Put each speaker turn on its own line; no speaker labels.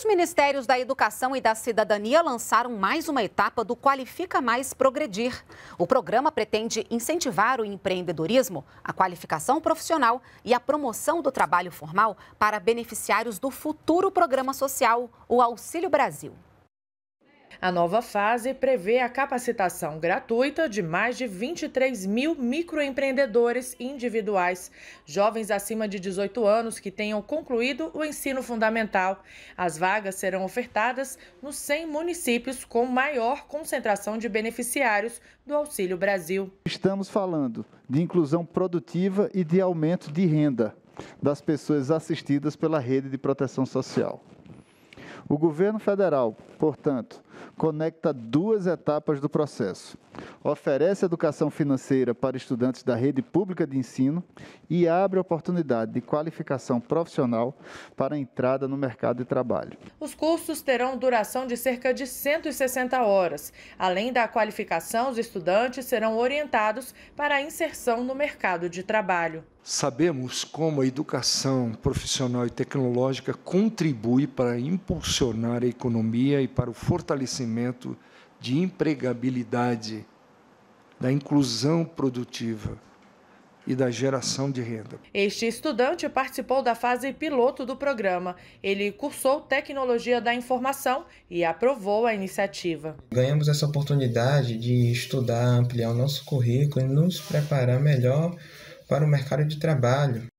Os Ministérios da Educação e da Cidadania lançaram mais uma etapa do Qualifica Mais Progredir. O programa pretende incentivar o empreendedorismo, a qualificação profissional e a promoção do trabalho formal para beneficiários do futuro programa social, o Auxílio Brasil. A nova fase prevê a
capacitação gratuita de mais de 23 mil microempreendedores individuais, jovens acima de 18 anos que tenham concluído o ensino fundamental. As vagas serão ofertadas nos 100 municípios com maior concentração de beneficiários do Auxílio Brasil.
Estamos falando de inclusão produtiva e de aumento de renda das pessoas assistidas pela rede de proteção social. O governo federal, portanto, conecta duas etapas do processo oferece educação financeira para estudantes da rede pública de ensino e abre oportunidade de qualificação profissional para a entrada no mercado de trabalho.
Os cursos terão duração de cerca de 160 horas. Além da qualificação, os estudantes serão orientados para a inserção no mercado de trabalho.
Sabemos como a educação profissional e tecnológica contribui para impulsionar a economia e para o fortalecimento de empregabilidade da inclusão produtiva e da geração de renda.
Este estudante participou da fase piloto do programa. Ele cursou Tecnologia da Informação e aprovou a iniciativa.
Ganhamos essa oportunidade de estudar, ampliar o nosso currículo e nos preparar melhor para o mercado de trabalho.